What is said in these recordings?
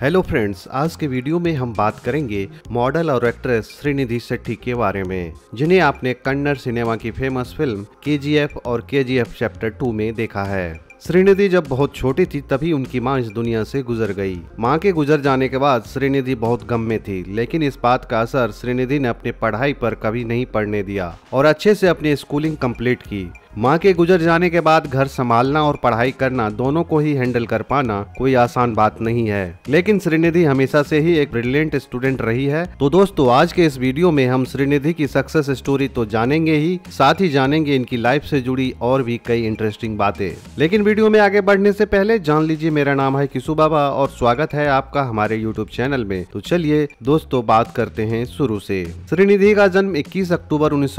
hello friends आज के video में हम बात करेंगे मॉडल और एक्ट्रेस श्रीनिधि शेट्टी के बारे में जिन्हें आपने कन्नड़ सिनेमा की फेमस फिल्म केजीएफ और केजीएफ चैप्टर टू में देखा है श्रीनिधि जब बहुत छोटी थी तभी उनकी मां इस दुनिया से गुजर गई मां के गुजर जाने के बाद श्रीनिधि बहुत गम में थी लेकिन इस बात का असर श्रीनिधि ने अपनी पढ़ाई पर कभी नहीं पढ़ने दिया और अच्छे से अपनी स्कूलिंग कम्प्लीट की माँ के गुजर जाने के बाद घर संभालना और पढ़ाई करना दोनों को ही हैंडल कर पाना कोई आसान बात नहीं है लेकिन श्रीनिधि हमेशा से ही एक ब्रिलियंट स्टूडेंट रही है तो दोस्तों आज के इस वीडियो में हम श्रीनिधि की सक्सेस स्टोरी तो जानेंगे ही साथ ही जानेंगे इनकी लाइफ से जुड़ी और भी कई इंटरेस्टिंग बातें लेकिन वीडियो में आगे बढ़ने से पहले जान लीजिए मेरा नाम है किशु बाबा और स्वागत है आपका हमारे यूट्यूब चैनल में तो चलिए दोस्तों बात करते हैं शुरू से श्रीनिधि का जन्म इक्कीस अक्टूबर उन्नीस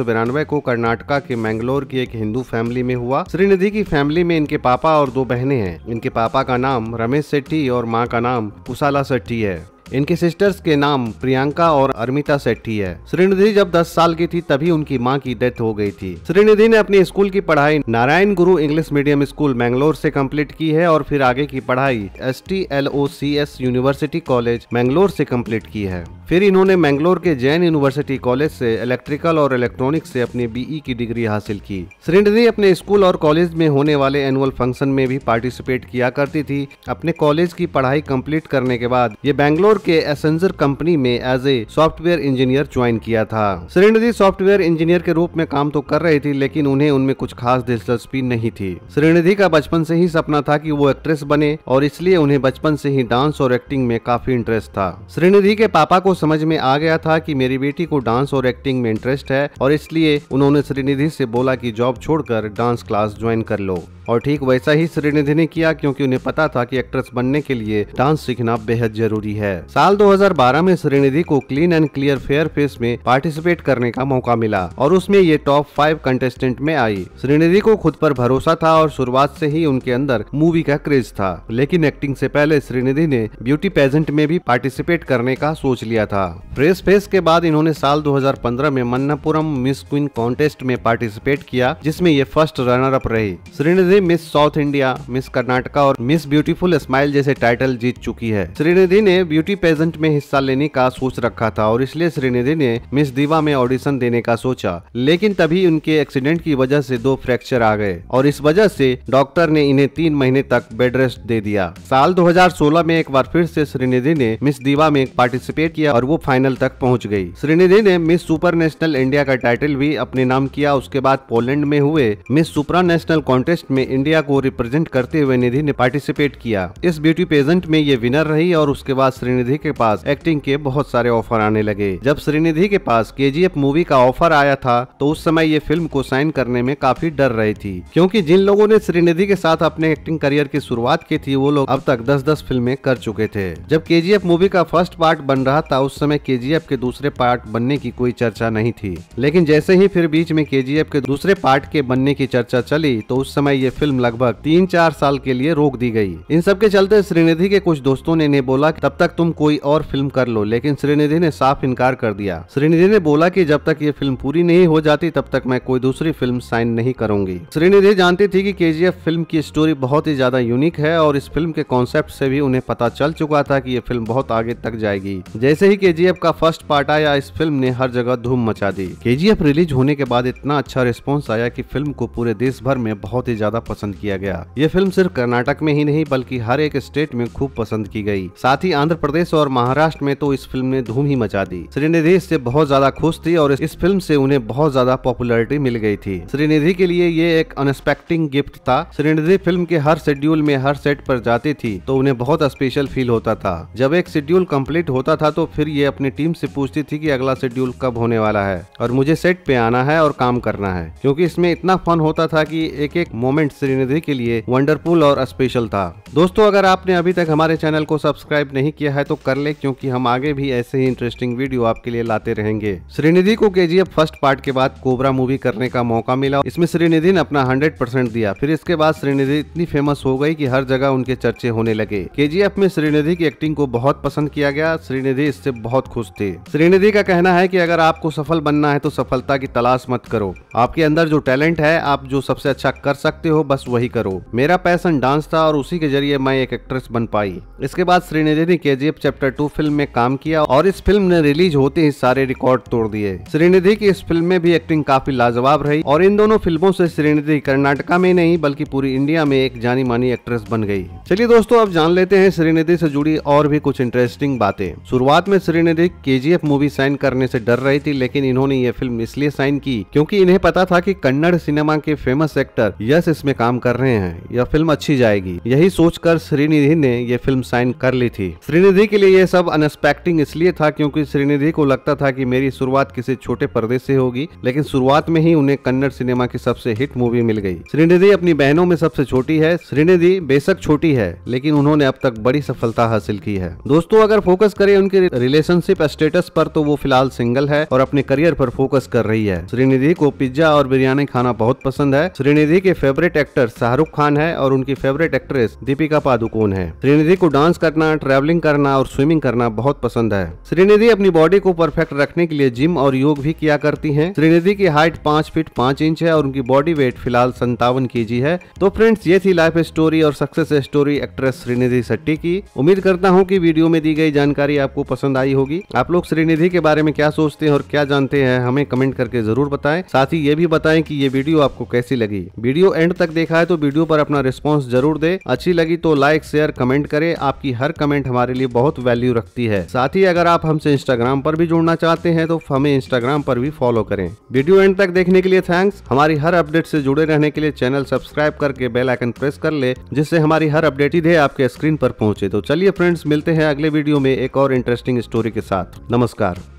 को कर्नाटका के मैंगलोर की एक हिंदू फैमिली में हुआ श्रीनिधि की फैमिली में इनके पापा और दो बहनें हैं इनके पापा का नाम रमेश सेठी और माँ का नाम कुशाला सेठी है इनके सिस्टर्स के नाम प्रियंका और अर्मिता सेठी है श्रीनिधि जब 10 साल की थी तभी उनकी मां की डेथ हो गई थी श्रीनिधि ने अपनी स्कूल की पढ़ाई नारायण गुरु इंग्लिश मीडियम स्कूल मैंगलोर से कंप्लीट की है और फिर आगे की पढ़ाई S T L O C S university college Mangalore से कंप्लीट की है फिर इन्होंने मैंगलोर के जैन यूनिवर्सिटी कॉलेज से इलेक्ट्रिकल और इलेक्ट्रॉनिक्स से अपनी बीई e की डिग्री हासिल की श्रीनिधि अपने स्कूल और कॉलेज में होने वाले एनुअल फंक्शन में भी पार्टिसिपेट किया करती थी अपने कॉलेज की पढ़ाई कंप्लीट करने के बाद ये बैंगलोर के एसेंजर कंपनी में as a software engineer join किया था श्रीनिधि सॉफ्टवेयर इंजीनियर के रूप में काम तो कर रही थी लेकिन उन्हें उनमें कुछ खास दिलचस्पी नहीं थी श्रीनिधि का बचपन से ही सपना था की वो एक्ट्रेस बने और इसलिए उन्हें बचपन से ही डांस और एक्टिंग में काफी इंटरेस्ट था श्रीनिधि के पापा को समझ में आ गया था कि मेरी बेटी को डांस और एक्टिंग में इंटरेस्ट है और इसलिए उन्होंने श्रीनिधि से बोला कि जॉब छोड़कर डांस क्लास ज्वाइन कर लो और ठीक वैसा ही श्रीनिधि ने किया क्योंकि उन्हें पता था कि एक्ट्रेस बनने के लिए डांस सीखना बेहद जरूरी है साल 2012 में श्रीनिधि को clean and clear fair face में पार्टिसिपेट करने का मौका मिला और उसमें ये टॉप फाइव कंटेस्टेंट में आई श्रीनिधि को खुद पर भरोसा था और शुरुआत से ही उनके अंदर मूवी का क्रेज था लेकिन एक्टिंग से पहले श्रीनिधि ने ब्यूटी पेजेंट में भी पार्टिसिपेट करने का सोच लिया था प्रेस फेस के बाद इन्होंने साल 2015 में मन्नापुरम मिस क्वीन कॉन्टेस्ट में पार्टिसिपेट किया जिसमें ये फर्स्ट रनर अप रही Srinidhi miss south India miss Karnataka और मिस ब्यूटीफुल स्माइल जैसे टाइटल जीत चुकी है श्रीनिधि ने ब्यूटी पेजेंट में हिस्सा लेने का सोच रखा था और इसलिए श्रीनिधि ने मिस दीवा में ऑडिशन देने का सोचा लेकिन तभी उनके एक्सीडेंट की वजह ऐसी दो फ्रैक्चर आ गए और इस वजह ऐसी डॉक्टर ने इन्हें तीन महीने तक बेड रेस्ट दे दिया साल दो में एक बार फिर ऐसी श्रीनिधि ने मिस दीवा में पार्टिसिपेट किया और वो फाइनल तक पहुंच गई श्रीनिधि ने मिस सुपर नेशनल इंडिया का टाइटल भी अपने नाम किया उसके बाद पोलैंड में हुए मिस सुपरा नेशनल कॉन्टेस्ट में इंडिया को रिप्रेजेंट करते हुए निधि ने पार्टिसिपेट किया इस ब्यूटी पेजेंट में ये विनर रही और उसके बाद श्रीनिधि के पास एक्टिंग के बहुत सारे ऑफर आने लगे जब श्रीनिधि के पास के मूवी का ऑफर आया था तो उस समय ये फिल्म को साइन करने में काफी डर रही थी क्योंकि जिन लोगों ने श्रीनिधि के साथ अपने एक्टिंग करियर की शुरुआत की थी वो लोग अब तक दस दस फिल्में कर चुके थे जब के मूवी का फर्स्ट पार्ट बन रहा था उस समय के के दूसरे पार्ट बनने की कोई चर्चा नहीं थी लेकिन जैसे ही फिर बीच में के के दूसरे पार्ट के बनने की चर्चा चली तो उस समय ये फिल्म लगभग तीन चार साल के लिए रोक दी गई इन सब के चलते श्रीनिधि के कुछ दोस्तों ने इन्हें बोला तब तक तुम कोई और फिल्म कर लो लेकिन श्रीनिधि ने साफ इनकार कर दिया श्रीनिधि ने बोला की जब तक ये फिल्म पूरी नहीं हो जाती तब तक मैं कोई दूसरी फिल्म साइन नहीं करूंगी श्रीनिधि जानती थी की के फिल्म की स्टोरी बहुत ही ज्यादा यूनिक है और इस फिल्म के कॉन्सेप्ट से भी उन्हें पता चल चुका था की ये फिल्म बहुत आगे तक जाएगी जैसे ही अभी के का फर्स्ट पार्ट आया इस फिल्म ने हर जगह धूम मचा दी के रिलीज होने के बाद इतना अच्छा रिस्पॉन्स आया की फिल्म को पूरे देश भर में बहुत ही ज्यादा पसंद किया गया ये फिल्म सिर्फ कर्नाटक में ही नहीं बल्कि हर एक स्टेट में खूब पसंद की गयी साथ ही आंध्र प्रदेश और महाराष्ट्र में तो इस फिल्म ने धूम ही मचा दी श्रीनिधि इससे बहुत ज्यादा खुश थी और इस फिल्म से उन्हें बहुत ज्यादा पॉपुलरिटी मिल गई थी श्रीनिधि के लिए ये एक अनएक्सपेक्टिंग गिफ्ट था श्रीनिधि फिल्म के हर शेड्यूल में हर सेट पर जाती थी तो उन्हें बहुत स्पेशल फील होता था जब एक शेड्यूल कम्प्लीट होता था तो फिर फिर ये अपनी टीम से पूछती थी कि अगला शेड्यूल कब होने वाला है और मुझे सेट पे आना है और काम करना है क्योंकि इसमें इतना फन होता था कि एक एक मोमेंट श्रीनिधि के लिए वंडरफुल और स्पेशल था दोस्तों अगर आपने अभी तक हमारे चैनल को सब्सक्राइब नहीं किया है तो कर ले क्यूँकी हम आगे भी ऐसे ही इंटरेस्टिंग वीडियो आपके लिए लाते रहेंगे श्रीनिधि को के फर्स्ट पार्ट के बाद कोबरा मूवी करने का मौका मिला इसमें श्रीनिधि ने अपना हंड्रेड परसेंट दिया फिर इसके बाद श्रीनिधि इतनी फेमस हो गई की हर जगह उनके चर्चे होने लगे के में श्रीनिधि की एक्टिंग को बहुत पसंद किया गया श्रीनिधि इस से बहुत खुश थे श्रीनिधि का कहना है कि अगर आपको सफल बनना है तो सफलता की तलाश मत करो आपके अंदर जो टैलेंट है आप जो सबसे अच्छा कर सकते हो बस वही करो मेरा पैसन डांस था और उसी के जरिए मैं एक एक्ट्रेस बन पाई इसके बाद श्रीनिधि ने के चैप्टर टू फिल्म में काम किया और इस फिल्म ने रिलीज होते ही सारे रिकॉर्ड तोड़ दिए श्रीनिधि की इस फिल्म में भी एक्टिंग काफी लाजवाब रही और इन दोनों फिल्मों से श्रीनिधि कर्नाटका में नहीं बल्कि पूरी इंडिया में एक जानी मानी एक्ट्रेस बन गई चलिए दोस्तों अब जान लेते हैं श्रीनिधि से जुड़ी और भी कुछ इंटरेस्टिंग बातें शुरुआत में में श्रीनिधि एफ मूवी साइन करने से डर रही थी लेकिन इन्होंने ये फिल्म इसलिए साइन की क्योंकि इन्हें पता था कि कन्नड़ सिनेमा के फेमस एक्टर यश इसमें काम कर रहे हैं यह फिल्म अच्छी जाएगी यही सोचकर श्रीनिधि ने ये फिल्म साइन कर ली थी श्रीनिधि के लिए यह सब अनएक्सपेक्टिंग इसलिए था क्योंकि श्रीनिधि को लगता था कि मेरी शुरुआत किसी छोटे पर्दे से होगी लेकिन शुरुआत में ही उन्हें कन्नड़ सिनेमा की सबसे हिट मूवी मिल गई श्रीनिधि अपनी बहनों में सबसे छोटी है श्रीनिधि बेशक छोटी है लेकिन उन्होंने अब तक बड़ी सफलता हासिल की है दोस्तों अगर फोकस करें उनके रिलेशनशिप स्टेटस पर तो वो फिलहाल सिंगल है और अपने करियर पर फोकस कर रही है श्रीनिधि को पिज्जा और बिरयानी खाना बहुत पसंद है श्रीनिधि के फेवरेट एक्टर शाहरुख खान है और उनकी फेवरेट एक्ट्रेस दीपिका पादुकोण है श्रीनिधि को डांस करना ट्रेवलिंग करना और स्विमिंग करना बहुत पसंद है श्रीनिधि अपनी बॉडी को परफेक्ट रखने के लिए जिम और योग भी किया करती है श्रीनिधि की हाइट पाँच फीट पाँच इंच है और उनकी बॉडी वेट फिलहाल संतावन के है तो फ्रेंड्स ये थी लाइफ स्टोरी और success story actress Srinidhi Shetty की उम्मीद करता हूँ की वीडियो में दी गई जानकारी आपको पसंद आई होगी आप लोग श्रीनिधि के बारे में क्या सोचते हैं और क्या जानते हैं हमें कमेंट करके जरूर बताएं साथ ही ये भी बताएं कि ये वीडियो आपको कैसी लगी वीडियो एंड तक देखा है तो वीडियो पर अपना रिस्पॉन्स जरूर दे अच्छी लगी तो लाइक शेयर कमेंट करे आपकी हर कमेंट हमारे लिए बहुत वैल्यू रखती है साथ ही अगर आप हमसे इंस्टाग्राम पर भी जुड़ना चाहते हैं तो हमें इंस्टाग्राम पर भी फॉलो करें वीडियो एंड तक देखने के लिए थैंक्स हमारी हर अपडेट से जुड़े रहने के लिए चैनल सब्सक्राइब करके बेल आइकन प्रेस कर ले जिससे हमारी हर अपडेट दे आपके स्क्रीन पर पहुंचे तो चलिए फ्रेंड्स मिलते हैं अगले वीडियो में एक और इंटरेस्टिंग स्टोरी के साथ नमस्कार